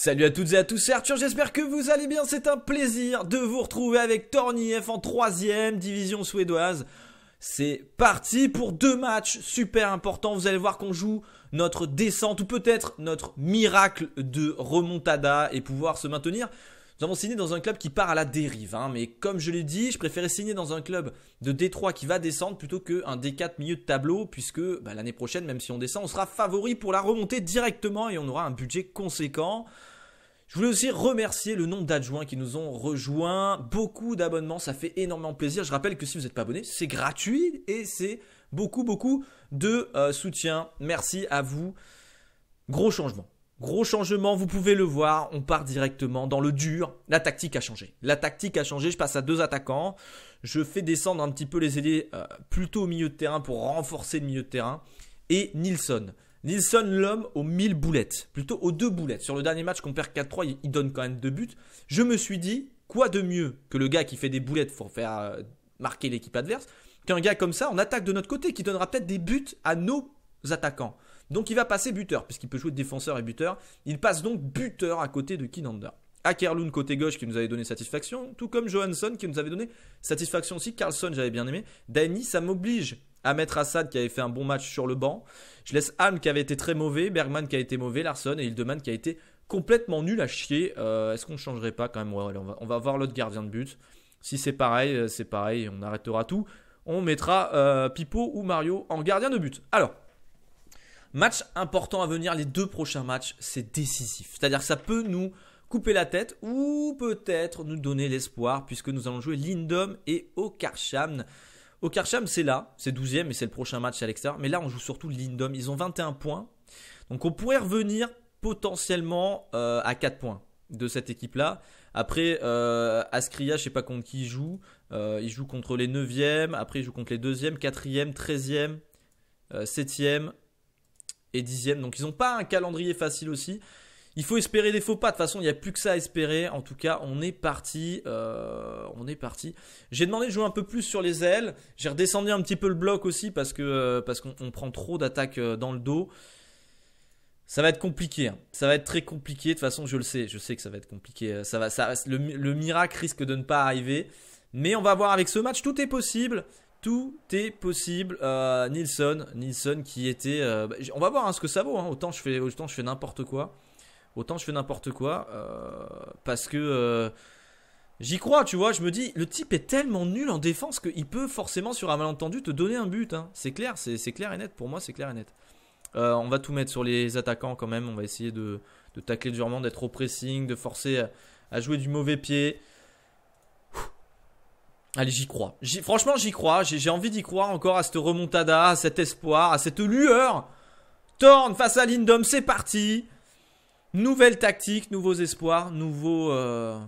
Salut à toutes et à tous, c'est Arthur, j'espère que vous allez bien, c'est un plaisir de vous retrouver avec Torniev en 3ème division suédoise. C'est parti pour deux matchs super importants, vous allez voir qu'on joue notre descente ou peut-être notre miracle de remontada et pouvoir se maintenir. Nous avons signé dans un club qui part à la dérive, hein. mais comme je l'ai dit, je préférais signer dans un club de D3 qui va descendre plutôt qu'un D4 milieu de tableau, puisque bah, l'année prochaine, même si on descend, on sera favori pour la remonter directement et on aura un budget conséquent. Je voulais aussi remercier le nombre d'adjoints qui nous ont rejoints. Beaucoup d'abonnements, ça fait énormément plaisir. Je rappelle que si vous n'êtes pas abonné, c'est gratuit et c'est beaucoup, beaucoup de euh, soutien. Merci à vous. Gros changement. Gros changement, vous pouvez le voir, on part directement dans le dur. La tactique a changé. La tactique a changé, je passe à deux attaquants. Je fais descendre un petit peu les ailiers euh, plutôt au milieu de terrain pour renforcer le milieu de terrain. Et Nilsson. Nilsson l'homme aux 1000 boulettes, plutôt aux deux boulettes. Sur le dernier match qu'on perd 4-3, il, donne quand même deux buts. Je me suis dit, quoi de mieux que le gars qui fait des boulettes pour faire euh, marquer l'équipe adverse, qu'un gars comme ça en attaque de notre côté, qui donnera peut-être des buts à nos attaquants. Donc il va passer buteur, puisqu'il peut jouer défenseur et buteur. Il passe donc buteur à côté de Kinander. Akerlund côté gauche qui nous avait donné satisfaction, tout comme Johansson qui nous avait donné satisfaction aussi. Carlson, j'avais bien aimé. Dani, ça m'oblige Ahmed Assad qui avait fait un bon match sur le banc. Je laisse Alm qui avait été très mauvais, Bergman qui a été mauvais, Larson et Hildeman qui a été complètement nul à chier. Euh, est-ce qu'on ne changerait pas quand même on, va, voir l'autre gardien de but. Si c'est pareil, euh, c'est pareil, on arrêtera tout. On mettra euh, Pipo ou Mario en gardien de but. Alors, match important à venir, les deux prochains matchs, c'est décisif. C'est-à-dire que ça peut nous couper la tête ou peut-être nous donner l'espoir puisque nous allons jouer Lindom et Okarcham. Au c'est là, c'est 12e et c'est le prochain match à l'extérieur. Mais là, on joue surtout Lindom. Ils ont 21 points. Donc on pourrait revenir potentiellement euh, à 4 points de cette équipe-là. Après, euh, Askria, je sais pas contre qui il joue. Euh, il joue contre les 9e, après il joue contre les 2e, 4e, 13e, 7e et 10e. Donc ils n'ont pas un calendrier facile aussi. Il faut espérer des faux pas. De toute façon, il n'y a plus que ça à espérer. En tout cas, on est parti. Euh, on est parti. J'ai demandé de jouer un peu plus sur les ailes. J'ai redescendu un petit peu le bloc aussi parce que euh, parce qu'on prend trop d'attaques euh, dans le dos. Ça va être compliqué. Hein. Ça va être très compliqué. De toute façon, je le sais. Je sais que ça va être compliqué. Ça va. le, miracle risque de ne pas arriver. Mais on va voir avec ce match. Tout est possible. Tout est possible. Euh, Nilsson, Nilsson qui était. Bah, on va voir hein, ce que ça vaut. Hein. Autant je fais, autant je fais n'importe quoi autant je fais n'importe quoi. Euh, parce que euh, j'y crois, tu vois. Je me dis, le type est tellement nul en défense qu'il peut forcément, sur un malentendu, te donner un but. Hein. C'est clair, c'est clair et net. Pour moi, c'est clair et net. Euh, on va tout mettre sur les attaquants quand même. On va essayer de, tacler durement, d'être au pressing, de forcer à, jouer du mauvais pied. Allez, j'y crois. franchement, j'y crois. J'ai envie d'y croire encore à cette remontada, à cet espoir, à cette lueur. Torn face à Lindom, c'est parti. Nouvelle tactique, nouveaux espoirs, nouveaux, euh,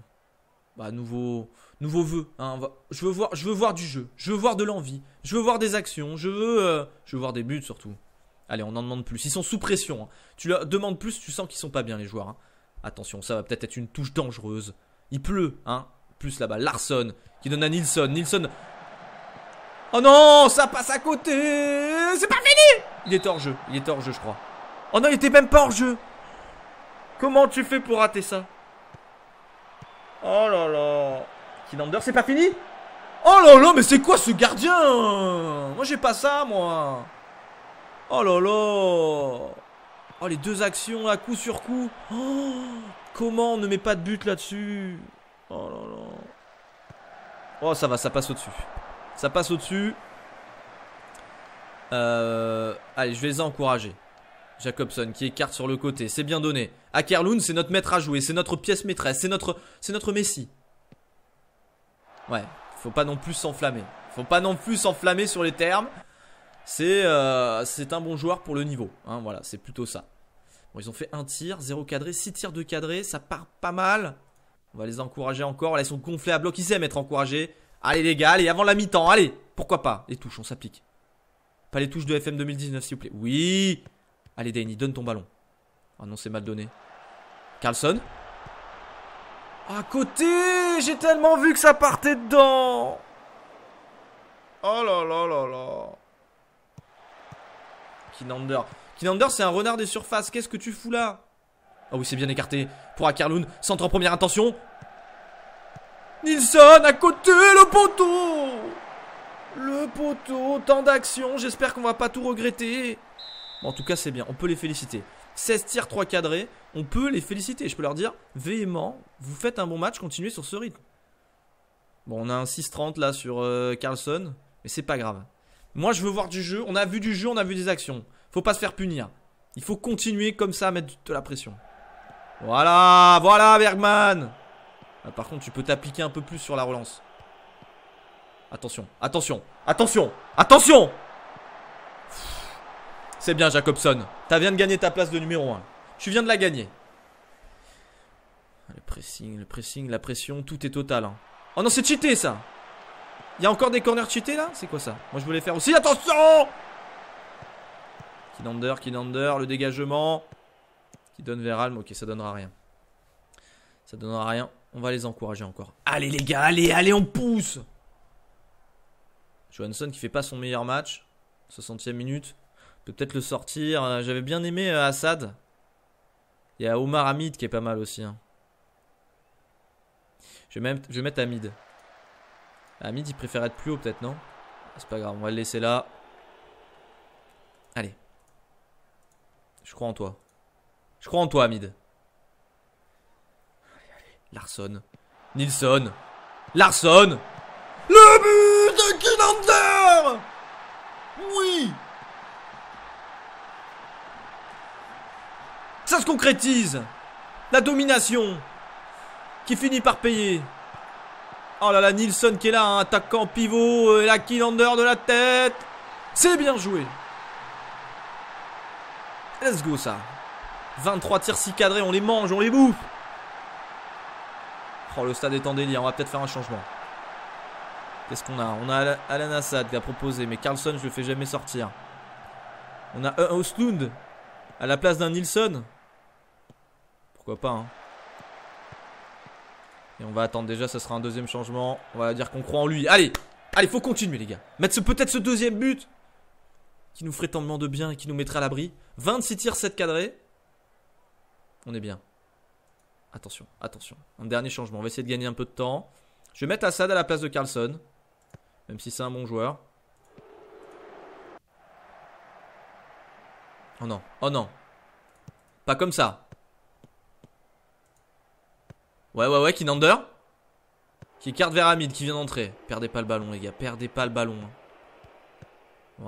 bah, nouveaux, nouveaux vœux. Hein. Je, veux voir, je veux voir du jeu, je veux voir de l'envie, je veux voir des actions, je veux, euh, je veux voir des buts surtout. Allez, on en demande plus. Ils sont sous pression. Hein. Tu leur demandes plus, tu sens qu'ils sont pas bien les joueurs. Hein. Attention, ça va peut-être être une touche dangereuse. Il pleut, hein. Plus là-bas, Larson qui donne à Nilsson. Nilsson. Oh non, ça passe à côté. C'est pas fini. Il est hors jeu. Il est hors jeu, je crois. Oh non, il était même pas hors jeu. Comment tu fais pour rater ça Oh là là Kinander, c'est pas fini Oh là là, mais c'est quoi ce gardien Moi, j'ai pas ça, moi Oh là là Oh, les deux actions à coup sur coup oh, Comment on ne met pas de but là-dessus Oh là là Oh, ça va, ça passe au-dessus. Ça passe au-dessus. Euh, allez, je vais les encourager. Jacobson qui écarte sur le côté, c'est bien donné. Akerloun, c'est notre maître à jouer, c'est notre pièce maîtresse, c'est notre, c'est notre Messi. Ouais, faut pas non plus s'enflammer. Faut pas non plus s'enflammer sur les termes. C'est, euh, un bon joueur pour le niveau. Hein, voilà, c'est plutôt ça. Bon, ils ont fait un tir, zéro cadré, six tirs de cadré, ça part pas mal. On va les encourager encore. Là, ils sont gonflés à bloc, ils aiment être encouragés. Allez les gars, allez, avant la mi-temps, allez, pourquoi pas. Les touches, on s'applique. Pas les touches de FM 2019, s'il vous plaît. Oui Allez, Danny, donne ton ballon. Ah oh non, c'est mal donné. Carlson. À côté J'ai tellement vu que ça partait dedans Oh là là là là Kinander. Kinander, c'est un renard des surfaces. Qu'est-ce que tu fous là Ah oh oui, c'est bien écarté pour Akerloun. Centre en première intention. Nilsson à côté, le poteau Le poteau, tant d'action. J'espère qu'on va pas tout regretter. Bon, en tout cas, c'est bien. On peut les féliciter. 16 tirs, 3 cadrés. On peut les féliciter. Je peux leur dire véhément, vous faites un bon match, continuez sur ce rythme. Bon, on a un 6-30 là sur euh, Carlson, mais c'est pas grave. Moi, je veux voir du jeu. On a vu du jeu, on a vu des actions. Faut pas se faire punir. Il faut continuer comme ça à mettre de la pression. Voilà, voilà Bergman. Ah, par contre, tu peux t'appliquer un peu plus sur la relance. Attention, attention, attention, attention c'est bien, Jacobson. T'as viens de gagner ta place de numéro 1. Tu viens de la gagner. Le pressing, le pressing, la pression, tout est total. Hein. Oh non, c'est cheaté ça. Il y a encore des corners cheatés là C'est quoi ça Moi je voulais faire aussi. Attention Kinander, Kinander, le dégagement. Qui donne vers Ok, ça donnera rien. Ça donnera rien. On va les encourager encore. Allez les gars, allez, allez, on pousse Johansson qui fait pas son meilleur match. 60e minute peut-être le sortir. Euh, j'avais bien aimé euh, Assad. Il y a Omar Hamid qui est pas mal aussi. Hein. Je, vais même, je vais mettre Hamid. Hamid, il préfère être plus haut peut-être, non C'est pas grave, on va le laisser là. Allez. Je crois en toi. Je crois en toi, Hamid. Larson. Nilsson. Larson. Le but de Killander Oui Ça se concrétise La domination qui finit par payer. Oh là là, Nilsson qui est là, hein, attaquant pivot, et euh, la Killander de la tête. C'est bien joué. Let's go ça. 23 tirs 6 cadrés, on les mange, on les bouffe. Oh, le stade est en délire, on va peut-être faire un changement. Qu'est-ce qu'on a On a Alan Assad qui a proposé, mais Carlson, je le fais jamais sortir. On a euh, un à la place d'un Nilsson. Pourquoi pas. Hein. Et on va attendre déjà, ça sera un deuxième changement. On va dire qu'on croit en lui. Allez, allez, faut continuer les gars. Mettre peut-être ce deuxième but qui nous ferait tellement de bien et qui nous mettrait à l'abri. 26 tirs, 7 cadrés. On est bien. Attention, attention. Un dernier changement. On va essayer de gagner un peu de temps. Je vais mettre Assad à la place de Carlson. Même si c'est un bon joueur. Oh non, oh non. Pas comme ça. Ouais, ouais, ouais, Kinander. Qui écarte vers Amid, qui vient d'entrer. Perdez pas le ballon, les gars. Perdez pas le ballon. Hein.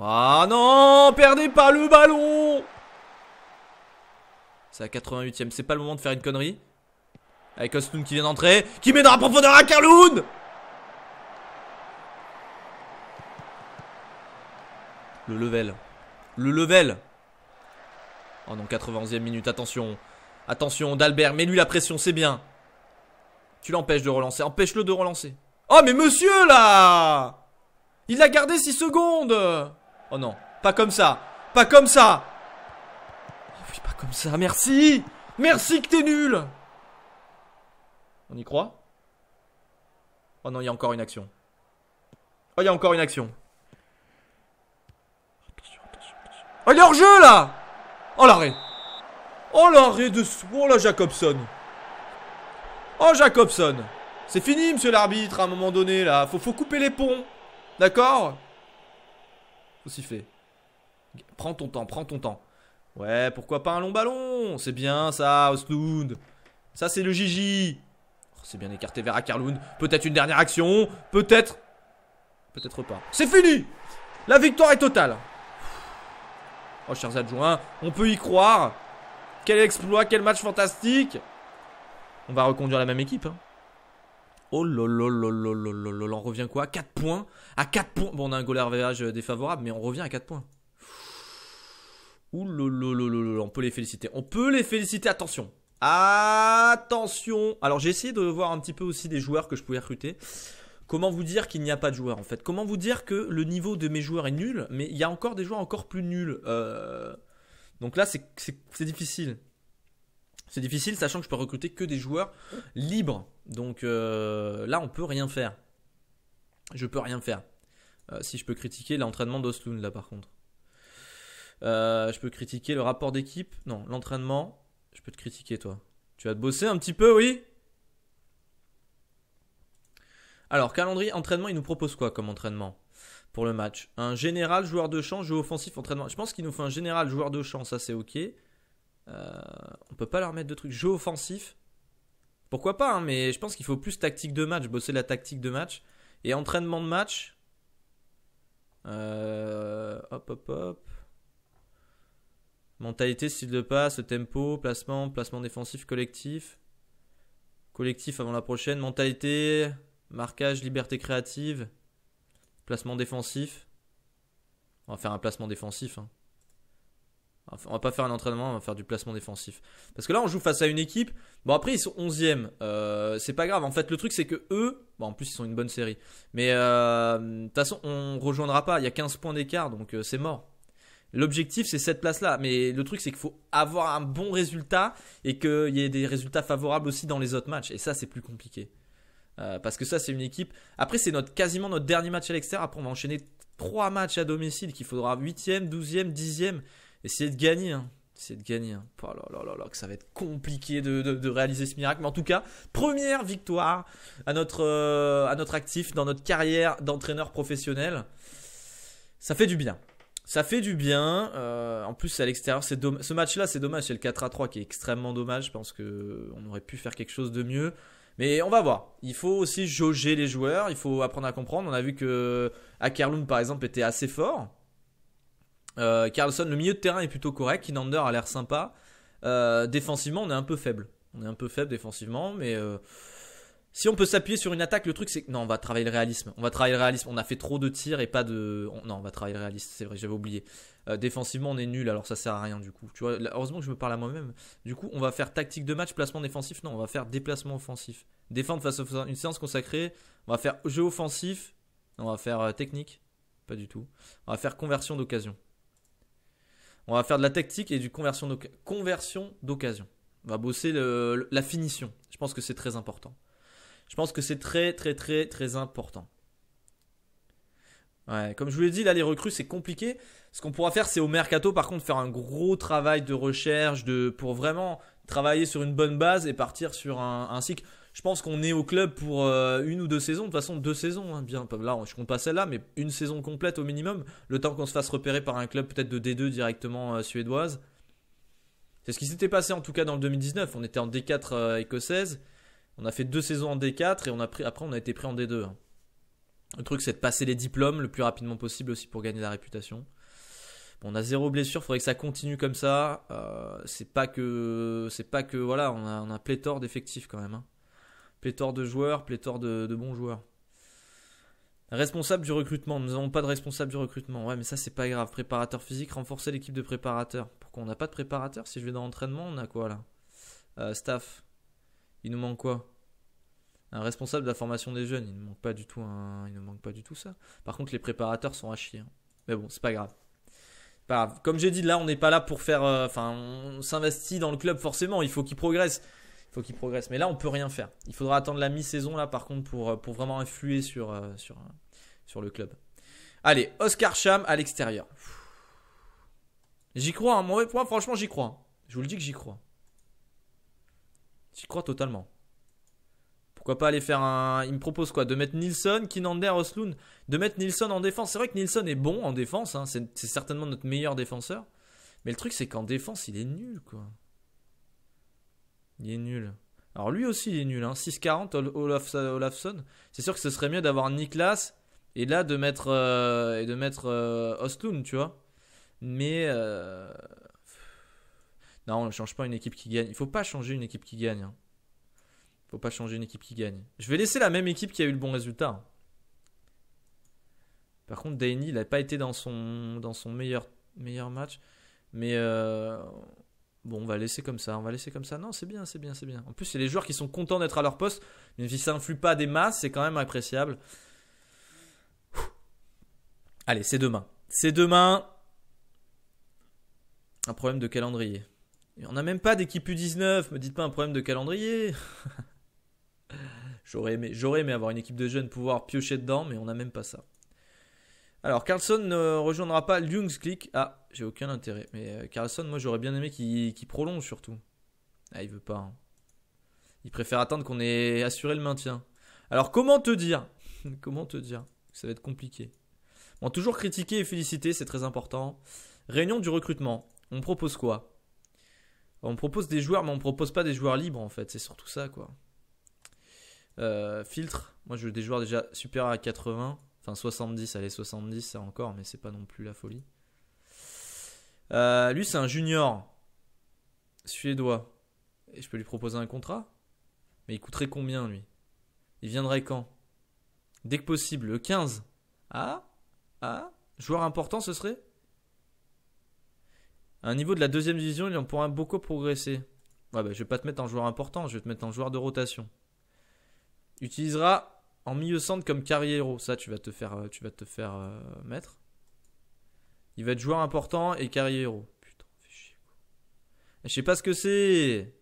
Ah oh, non Perdez pas le ballon C'est à 88ème. C'est pas le moment de faire une connerie. Avec Osloon qui vient d'entrer. Qui met dans profondeur à Carloun Le level. Le level. Oh non, 91 ème minute. Attention. Attention, D'Albert. Mets-lui la pression, c'est bien. Tu l'empêches de relancer. Empêche-le de relancer. Oh, mais monsieur, là Il a gardé 6 secondes Oh non, pas comme ça Pas comme ça oh, oui, pas comme ça, merci Merci que t'es nul On y croit Oh non, il y a encore une action. Oh, il y a encore une action. Oh, il est hors jeu, là Oh, l'arrêt Oh, l'arrêt de... Oh, la Jacobson Oh, Jacobson C'est fini, monsieur l'arbitre, à un moment donné, là. Faut, faut couper les ponts. D'accord Faut siffler. Prends ton temps, prends ton temps. Ouais, pourquoi pas un long ballon C'est bien, ça, Osnund Ça, c'est le Gigi. Oh, c'est bien écarté vers Akerlund. Peut-être une dernière action. Peut-être... Peut-être pas. C'est fini La victoire est totale. Oh, chers adjoints, on peut y croire. Quel exploit, quel match fantastique on va reconduire la même équipe. Hein. Oh lolololololol, on revient quoi 4 points À 4 points Bon, on a un goal RVH euh, défavorable, mais on revient à 4 points. Ouh on peut les féliciter. On peut les féliciter, attention Attention Alors j'ai essayé de voir un petit peu aussi des joueurs que je pouvais recruter. Comment vous dire qu'il n'y a pas de joueurs en fait Comment vous dire que le niveau de mes joueurs est nul, mais il y a encore des joueurs encore plus nuls euh, Donc là c'est difficile. C'est difficile, sachant que je peux recruter que des joueurs libres. Donc euh, là, on peut rien faire. Je peux rien faire. Euh, si je peux critiquer l'entraînement d'Osloon, là par contre. Euh, je peux critiquer le rapport d'équipe. Non, l'entraînement. Je peux te critiquer, toi. Tu vas te bosser un petit peu, oui Alors, calendrier, entraînement, il nous propose quoi comme entraînement pour le match Un général, joueur de champ, jeu offensif, entraînement. Je pense qu'il nous faut un général, joueur de champ, ça c'est ok. Euh, on peut pas leur mettre de trucs jeu offensif. Pourquoi pas, hein, mais je pense qu'il faut plus tactique de match, bosser la tactique de match. Et entraînement de match. Euh, hop, hop, hop. Mentalité, style de passe, tempo, placement, placement défensif, collectif. Collectif avant la prochaine. Mentalité, marquage, liberté créative, placement défensif. On va faire un placement défensif. Hein. On va pas faire un entraînement, on va faire du placement défensif. Parce que là, on joue face à une équipe. Bon, après, ils sont 11e. Euh, c'est pas grave. En fait, le truc, c'est que eux. Bon, en plus, ils sont une bonne série. Mais euh, de toute façon, on rejoindra pas. Il y a 15 points d'écart, donc euh, c'est mort. L'objectif, c'est cette place-là. Mais le truc, c'est qu'il faut avoir un bon résultat et qu'il y ait des résultats favorables aussi dans les autres matchs. Et ça, c'est plus compliqué. parce que ça, c'est une équipe. Après, c'est notre, quasiment notre dernier match à l'extérieur. Après, on va enchaîner 3 matchs à domicile qu'il faudra 8e, 12e, 10e. Essayer de gagner. Hein. de gagner. Oh là là là que ça va être compliqué de, réaliser ce miracle. Mais en tout cas, première victoire à notre, euh, à notre actif dans notre carrière d'entraîneur professionnel. Ça fait du bien. Ça fait du bien. Euh, en plus, à l'extérieur, ce match-là, c'est dommage. C'est le 4 à 3 qui est extrêmement dommage. Je pense qu'on aurait pu faire quelque chose de mieux. Mais on va voir. Il faut aussi jauger les joueurs. Il faut apprendre à comprendre. On a vu que Akerloon, par exemple, était assez fort. Euh, Carlson, le milieu de terrain est plutôt correct. Kinander a l'air sympa. Euh, défensivement, on est un peu faible. On est un peu faible défensivement, mais euh, si on peut s'appuyer sur une attaque, le truc c'est que non, on va travailler le réalisme. On va travailler le réalisme. On a fait trop de tirs et pas de. non, on va travailler le réalisme. C'est vrai, j'avais oublié. défensivement, on est nul, alors ça sert à rien du coup. Tu vois, heureusement que je me parle à moi-même. Du coup, on va faire tactique de match, placement défensif. Non, on va faire déplacement offensif. Défendre face à une séance consacrée. On va faire jeu offensif. On va faire technique. Pas du tout. On va faire conversion d'occasion. On va faire de la tactique et du conversion d'occasion. On va bosser la finition. Je pense que c'est très important. Je pense que c'est très, très, très, très important. comme je vous l'ai dit, là, les recrues, c'est compliqué. Ce qu'on pourra faire, c'est au mercato, par contre, faire un gros travail de recherche de, pour vraiment travailler sur une bonne base et partir sur un cycle je pense qu'on est au club pour euh, une ou deux saisons. De toute façon, deux saisons, hein, bien. Là, je compte pas celle-là, mais une saison complète au minimum. Le temps qu'on se fasse repérer par un club peut-être de D2 directement euh, suédoise. C'est ce qui s'était passé en tout cas dans le 2019. On était en D4 euh, écossaise. On a fait deux saisons en D4 et on a après on a été pris en D2. Hein. Le truc, c'est de passer les diplômes le plus rapidement possible aussi pour gagner la réputation. on a zéro blessure, faudrait que ça continue comme ça. c'est pas que, c'est pas que, voilà, on a, un pléthore d'effectifs quand même. Hein. Pléthore de joueurs, pléthore de, bons joueurs. Responsable du recrutement. Nous n'avons pas de responsable du recrutement. Ouais, mais ça, c'est pas grave. Préparateur physique, renforcer l'équipe de préparateurs. Pourquoi on n'a pas de préparateur Si je vais dans l'entraînement, on a quoi là euh, Staff. Il nous manque quoi Un responsable de la formation des jeunes. Il ne manque pas du tout Il ne manque pas du tout ça. Par contre, les préparateurs sont à chier. Hein. Mais bon, c'est pas grave. Pas grave. Comme j'ai dit, là, on n'est pas là pour faire. Euh, enfin, on s'investit dans le club forcément. Il faut qu'il progresse faut qu'il progresse. Mais là, on peut rien faire. Il faudra attendre la mi-saison là, par contre, pour, euh, pour vraiment influer sur, euh, sur, euh, sur le club. Allez, Oscar Cham à l'extérieur. J'y crois, un hein. mauvais point. Franchement, j'y crois. Hein. Je vous le dis que j'y crois. J'y crois totalement. Pourquoi pas aller faire un. Il me propose quoi De mettre Nilsson, Kinander, Osloon. De mettre Nilsson en défense. C'est vrai que Nilsson est bon en défense. Hein. C'est certainement notre meilleur défenseur. Mais le truc, c'est qu'en défense, il est nul, quoi. Il est nul. Alors lui aussi, il est nul. Hein. 6,40 Olaf, Olafson. C'est sûr que ce serait mieux d'avoir Niklas et là de mettre, euh, et de mettre euh, tu vois. Mais. Euh, non, on ne change pas une équipe qui gagne. Il faut pas changer une équipe qui gagne. Hein. Il ne faut pas changer une équipe qui gagne. Je vais laisser la même équipe qui a eu le bon résultat. Par contre, Dainy, il n'a pas été dans son, dans son meilleur, meilleur match. Mais Bon, on va laisser comme ça, on va laisser comme ça. Non, c'est bien, c'est bien, c'est bien. En plus, a les joueurs qui sont contents d'être à leur poste, même si ça influe pas des masses, c'est quand même appréciable. Allez, c'est demain. C'est demain. Un problème de calendrier. on n'a même pas d'équipe U19, me dites pas un problème de calendrier. j'aurais aimé, j'aurais aimé avoir une équipe de jeunes pouvoir piocher dedans, mais on n'a même pas ça. Alors, Carlson ne rejoindra pas Click. Ah, j'ai aucun intérêt. Mais euh, Carlson, moi, j'aurais bien aimé qu'il prolonge surtout. Ah, il veut pas. Hein. Il préfère attendre qu'on ait assuré le maintien. Alors, comment te dire Comment te dire Ça va être compliqué. Bon, toujours critiquer et féliciter, c'est très important. Réunion du recrutement. On propose quoi On propose des joueurs, mais on propose pas des joueurs libres en fait. C'est surtout ça, quoi. Euh, filtre. Moi, je veux des joueurs déjà super à 80. Enfin, 70, allez, 70, ça encore, mais c'est pas non plus la folie. Euh, lui, c'est un junior suédois. Et je peux lui proposer un contrat Mais il coûterait combien, lui Il viendrait quand Dès que possible, le 15. Ah Ah Joueur important, ce serait À un niveau de la deuxième division, il en pourra beaucoup progresser. Ouais, bah, je vais pas te mettre en joueur important, je vais te mettre en joueur de rotation. Utilisera en milieu centre comme Carriero, ça tu vas te faire, euh, tu vas te faire euh, mettre. Il va être joueur important et Carriero. Putain, fais chier. Je sais pas ce que c'est.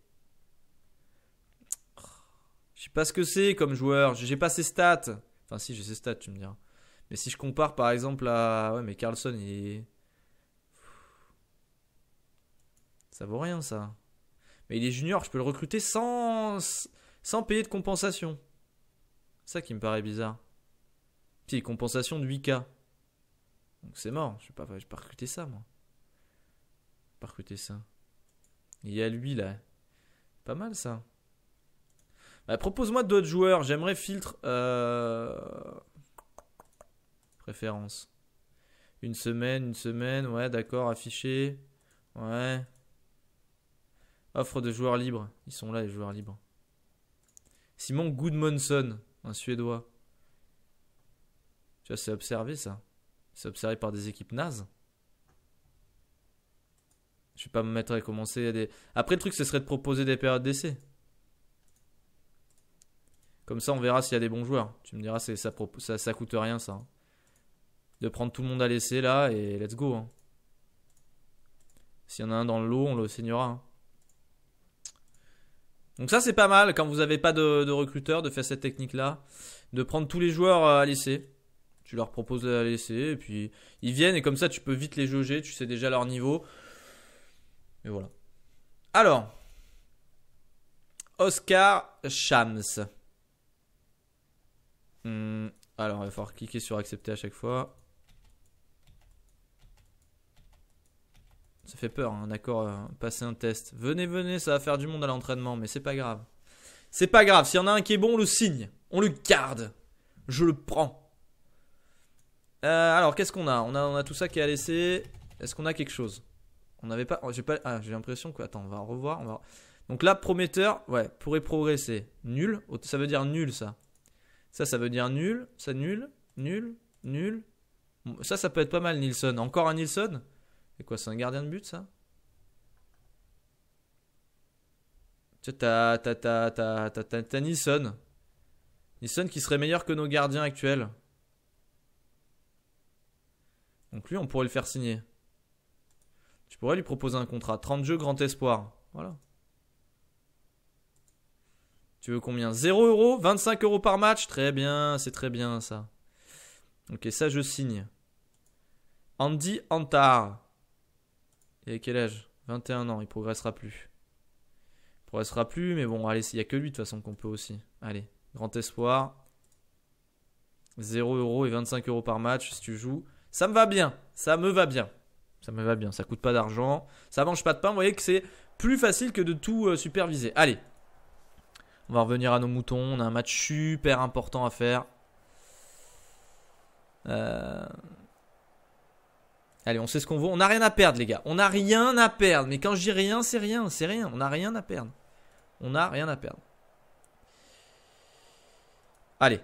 Je sais pas ce que c'est comme joueur. J'ai pas ses stats. Enfin si, j'ai ses stats, tu me diras. Mais si je compare par exemple à... Ouais mais Carlson, il est... Ça vaut rien ça. Mais il est junior, je peux le recruter sans, sans payer de compensation ça qui me paraît bizarre. Puis compensation de 8K. Donc c'est mort, je ne pas, vais pas recruter ça moi. Pas recruter ça. Il y a lui là. Pas mal ça. Bah, propose-moi d'autres joueurs, j'aimerais filtre. Euh, préférence. Une semaine, une semaine, ouais, d'accord, affiché. Ouais. Offre de joueurs libres. Ils sont là les joueurs libres. Simon Goodmonson un Suédois. Tu vois, c'est observé ça. C'est observé par des équipes nazes. Je vais pas me mettre à commencer à des. Après, le truc, ce serait de proposer des périodes d'essai. Comme ça, on verra s'il y a des bons joueurs. Tu me diras, ça, ça, coûte rien ça. Hein. De prendre tout le monde à l'essai là et let's go. Hein. S'il y en a un dans le lot, on le saignera, hein. Donc ça c'est pas mal quand vous n'avez pas de, recruteur de faire cette technique là, de prendre tous les joueurs euh, à laisser. Tu leur proposes à laisser et puis ils viennent et comme ça tu peux vite les jauger, tu sais déjà leur niveau. Et voilà. Alors, Oscar Shams. Hmm, alors, il va falloir cliquer sur accepter à chaque fois. Ça fait peur, hein. d'accord, euh, passer un test. Venez, venez, ça va faire du monde à l'entraînement, mais c'est pas grave. C'est pas grave, s'il y en a un qui est bon, on le signe. On le garde. Je le prends. Euh, alors, qu'est-ce qu'on a, on a On a tout ça qui est à laisser. Est-ce qu'on a quelque chose On n'avait pas... j'ai pas... Ah, j'ai l'impression que... Attends, on va revoir. On va... Donc là, prometteur, ouais, pourrait progresser. Nul. Ça veut dire nul, ça. Ça, ça veut dire nul. Ça, nul. Nul. Nul. Ça, ça peut être pas mal, Nilsson. Encore un Nilsson c'est quoi, c'est un gardien de but ça Tu sais, t'as, t'as, t'as, qui serait meilleur que nos gardiens actuels. Donc lui, on pourrait le faire signer. Tu pourrais lui proposer un contrat. 30 jeux, grand espoir. Voilà. Tu veux combien 0 euros 25 euros par match Très bien, c'est très bien ça. Ok, ça je signe. Andy Antar. Et quel âge 21 ans, il progressera plus. Il progressera plus, mais bon, allez, il n'y a que lui de toute façon qu'on peut aussi. Allez, grand espoir. 0€ euros et 25€ euros par match si tu joues. Ça me va bien, ça me va bien. Ça me va bien, ça coûte pas d'argent, ça mange pas de pain, vous voyez que c'est plus facile que de tout euh, superviser. Allez, on va revenir à nos moutons, on a un match super important à faire. Euh, Allez, on sait ce qu'on veut, On n'a rien à perdre, les gars. On n'a rien à perdre. Mais quand je dis rien, c'est rien. C'est rien. On n'a rien à perdre. On n'a rien à perdre. Allez.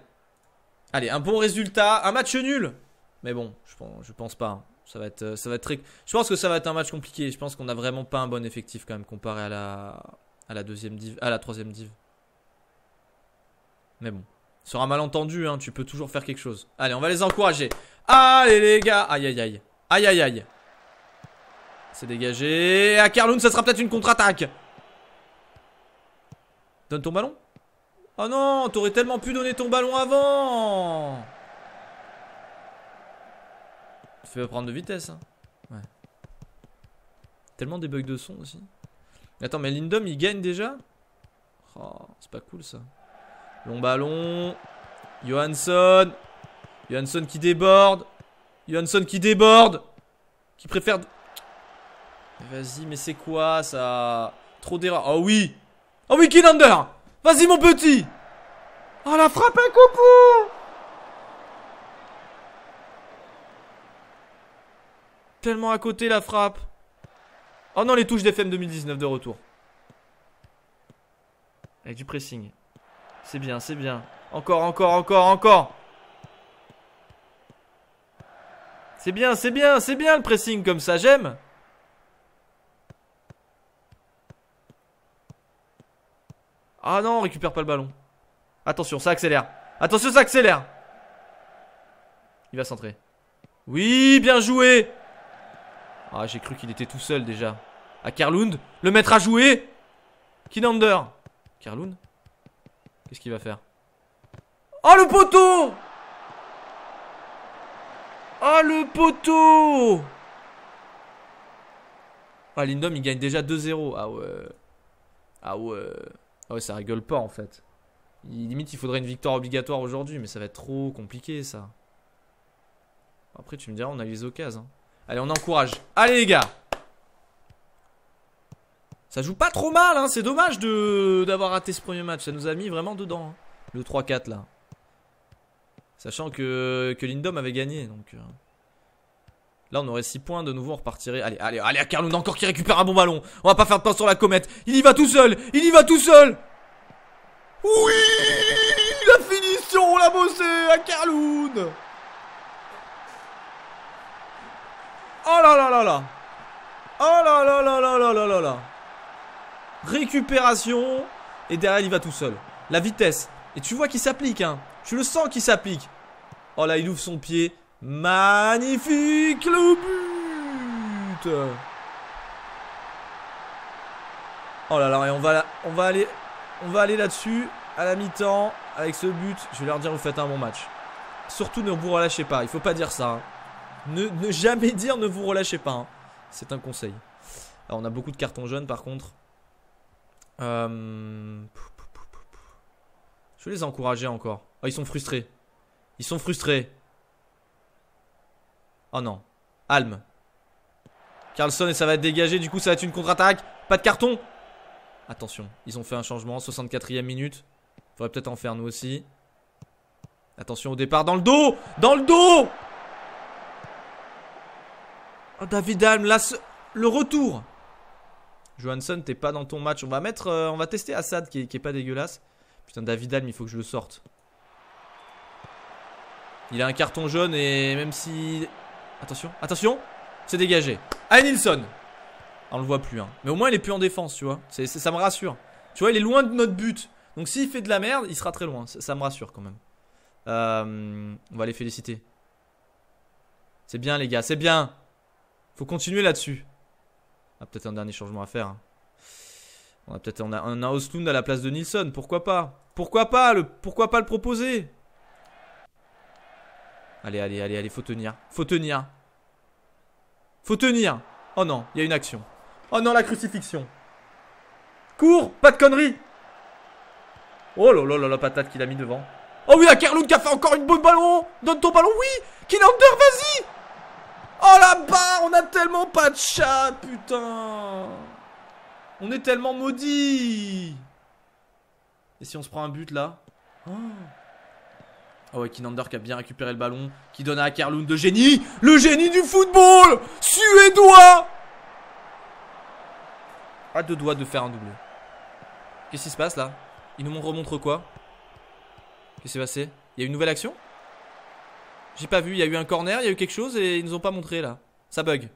Allez, un bon résultat. Un match nul. Mais bon, je pense, pense pas. Hein. Ça va, être, euh, ça va être très... Je pense que ça va être un match compliqué. Je pense qu'on n'a vraiment pas un bon effectif quand même comparé à la, à la deuxième div, à la troisième div. Mais bon, sera sera malentendu, hein, tu peux toujours faire quelque chose. Allez, on va les encourager. Allez les gars, aïe aïe aïe. Aïe, aïe, aïe. C'est dégagé. À Carloun, ça sera peut-être une contre-attaque. Donne ton ballon. Oh non, t'aurais tellement pu donner ton ballon avant. Tu Fais prendre de vitesse. Hein. Tellement des bugs de son aussi. Attends, mais Lindom, il gagne déjà oh, C'est pas cool ça. Long ballon. Johansson. Johansson qui déborde. Johansson qui déborde. Qui préfère... Vas-y, mais c'est quoi ça Trop d'erreurs. Oh oui Oh oui, Killander Vas-y, mon petit Oh, la frappe à coucou Tellement à côté, la frappe. Oh non, les touches d'FM 2019 de retour. Avec du pressing. C'est bien, c'est bien. Encore, encore, encore, encore C'est bien, c'est bien, c'est bien le pressing comme ça, j'aime. Ah non, on récupère pas le ballon. Attention, ça accélère. Attention, ça accélère. Il va centrer. Oui, bien joué. Ah, j'ai cru qu'il était tout seul déjà. À Kerlund, le maître à jouer. Kinander. Kerlund Qu'est-ce qu'il va faire Oh, le poteau Oh le poteau Ah, Lindom, il gagne déjà 2-0. Ah ouais. Ah ouais. Ah ouais, ça rigole pas, en fait. Limite, il faudrait une victoire obligatoire aujourd'hui, mais ça va être trop compliqué, ça. Après, tu me diras, on a les occasions. Hein. Allez, on encourage. Allez, les gars ça joue pas trop mal, hein. c'est dommage d'avoir raté ce premier match. Ça nous a mis vraiment dedans. Hein. Le 3-4 là. Sachant que, que Lindom avait gagné. Donc euh, là, on aurait 6 points. De nouveau, on repartirait. Allez, allez, allez, à encore qui récupère un bon ballon. On va pas faire de temps sur la comète. Il y va tout seul. Il y va tout seul. Oui La finition, on l'a bossé à Carloun Oh là là là là Oh là là là là là là là là Récupération Et derrière il va tout seul La vitesse Et tu vois qu'il s'applique hein je le sens qui s'applique. Oh là, il ouvre son pied. Magnifique le but Oh là là, et on va, on va aller, on va aller là-dessus à la mi-temps avec ce but. Je vais leur dire vous faites un bon match. Surtout ne vous relâchez pas. Il faut pas dire ça. Hein. Ne, jamais dire ne vous relâchez pas. Hein. C'est un conseil. Alors, on a beaucoup de cartons jaunes par contre. Euh, je vais les encourager encore. Oh, ils sont frustrés. Ils sont frustrés. Oh non. Alm, Carlson et ça va être dégagé. Du coup, ça va être une contre-attaque. Pas de carton. Attention, ils ont fait un changement. 64e minute. Faudrait peut-être en faire nous aussi. Attention au départ. Dans le dos Dans le dos oh, David Alm, le retour. Johansson, t'es pas dans ton match. On va mettre, euh, on va tester Assad qui est, pas dégueulasse. Putain, David Alm. il faut que je le sorte. Il a un carton jaune et même si... Attention, attention C'est dégagé. Ah Nilsson On le voit plus. Hein. Mais au moins, il est plus en défense, tu vois. ça me rassure. Tu vois, il est loin de notre but. Donc s'il fait de la merde, il sera très loin. Ça, me rassure quand même. Euh, on va les féliciter. C'est bien, les gars. C'est bien. Faut continuer là-dessus. a ah, peut-être un dernier changement à faire. Hein. On a peut-être on a, à la place de Nilsson. Pourquoi pas Pourquoi pas le, Pourquoi pas le proposer Allez, allez, allez, allez, faut tenir. Faut tenir. Faut tenir. Oh non, il y a une action. Oh non, la crucifixion. Cours, pas de conneries. Oh là là là la patate qu'il a mis devant. Oh oui, la Kerloun qui a fait encore une bonne ballon. Donne ton ballon, oui. Killander, vas-y. Oh la barre, on a tellement pas de chat, putain. On est tellement maudits. Et si on se prend un but là oh. Ah ouais, Kinander qui a bien récupéré le ballon, qui donne à Akerlund de génie, le génie du football Suédois Pas de doigts de faire un doublé. Qu'est-ce qui se passe là Il nous remontre quoi Qu'est-ce qui s'est passé Il y a une nouvelle action J'ai pas vu, il y a eu un corner, il y a eu quelque chose et ils nous ont pas montré là. Ça bug.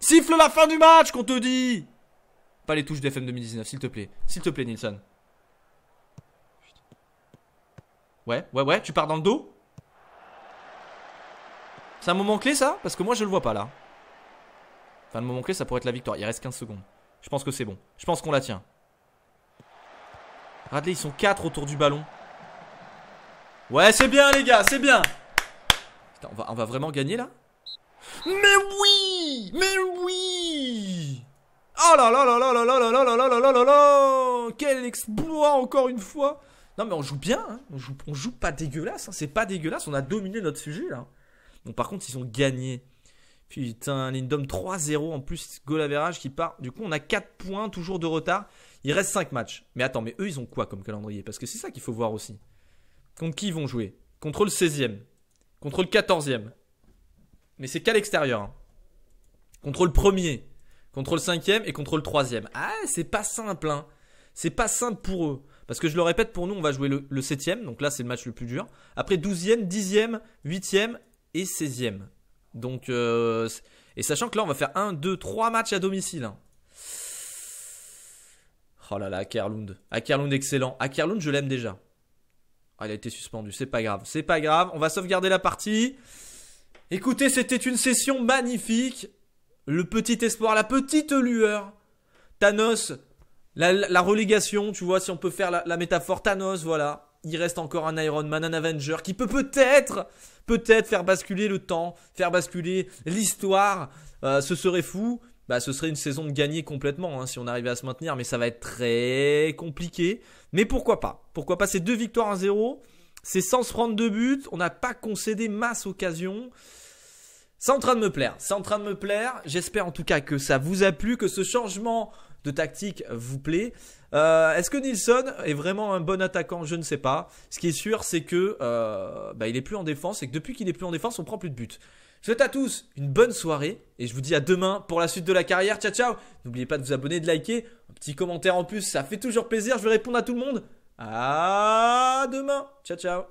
Siffle la fin du match qu'on te dit Pas les touches d'FM 2019, s'il te plaît. S'il te plaît, Nilsson. Ouais, ouais, ouais, tu pars dans le dos C'est un moment clé ça Parce que moi je le vois pas là. Enfin, le moment clé ça pourrait être la victoire. Il reste 15 secondes. Je pense que c'est bon. Je pense qu'on la tient. Radley, ils sont 4 autour du ballon. Ouais, c'est bien les gars, c'est bien Putain, on va, on va vraiment gagner là Mais oui Mais oui Oh là là là là là là là là là là là là là Quel exploit encore une fois non, mais on joue bien. Hein. On, joue, pas dégueulasse. Hein. C'est pas dégueulasse. On a dominé notre sujet, là. Bon, par contre, ils ont gagné. Putain, Lindom 3-0 en plus, goal qui part. Du coup, on a 4 points, toujours de retard. Il reste 5 matchs. Mais attends, mais eux, ils ont quoi comme calendrier Parce que c'est ça qu'il faut voir aussi. Contre qui ils vont jouer Contre le 16 ème Contre le 14e. Mais c'est qu'à l'extérieur. Hein. Contre le 1er. Contre le 5 et contre le 3e. Ah, c'est pas simple, hein. C'est pas simple pour eux. Parce que je le répète, pour nous, on va jouer le, septième. 7ème, donc là c'est le match le plus dur. Après 12 dixième, 10 8 et 16 Donc, euh, et sachant que là on va faire 1, 2, 3 matchs à domicile. Hein. Oh là là, Akerlund. Akerlund excellent. Akerlund, je l'aime déjà. Elle ah, il a été suspendu, c'est pas grave, c'est pas grave. On va sauvegarder la partie. Écoutez, c'était une session magnifique. Le petit espoir, la petite lueur. Thanos la, relégation, tu vois, si on peut faire la, métaphore Thanos, voilà. Il reste encore un Iron Man, un Avenger qui peut peut-être, peut-être faire basculer le temps, faire basculer l'histoire. Euh, ce serait fou. Bah, ce serait une saison de gagnée complètement hein, si on arrivait à se maintenir, mais ça va être très compliqué. Mais pourquoi pas Pourquoi pas ces deux victoires à zéro, C'est sans se prendre de but. On n'a pas concédé masse occasion. C'est en train de me plaire. C'est en train de me plaire. J'espère en tout cas que ça vous a plu, que ce changement de tactique vous plaît. Euh, est-ce que Nilsson est vraiment un bon attaquant Je ne sais pas. Ce qui est sûr, c'est que euh, bah, il est plus en défense et que depuis qu'il est plus en défense, on prend plus de buts. Je souhaite à tous une bonne soirée et je vous dis à demain pour la suite de la carrière. Ciao ciao N'oubliez pas de vous abonner, de liker, un petit commentaire en plus, ça fait toujours plaisir. Je vais répondre à tout le monde. À demain. Ciao ciao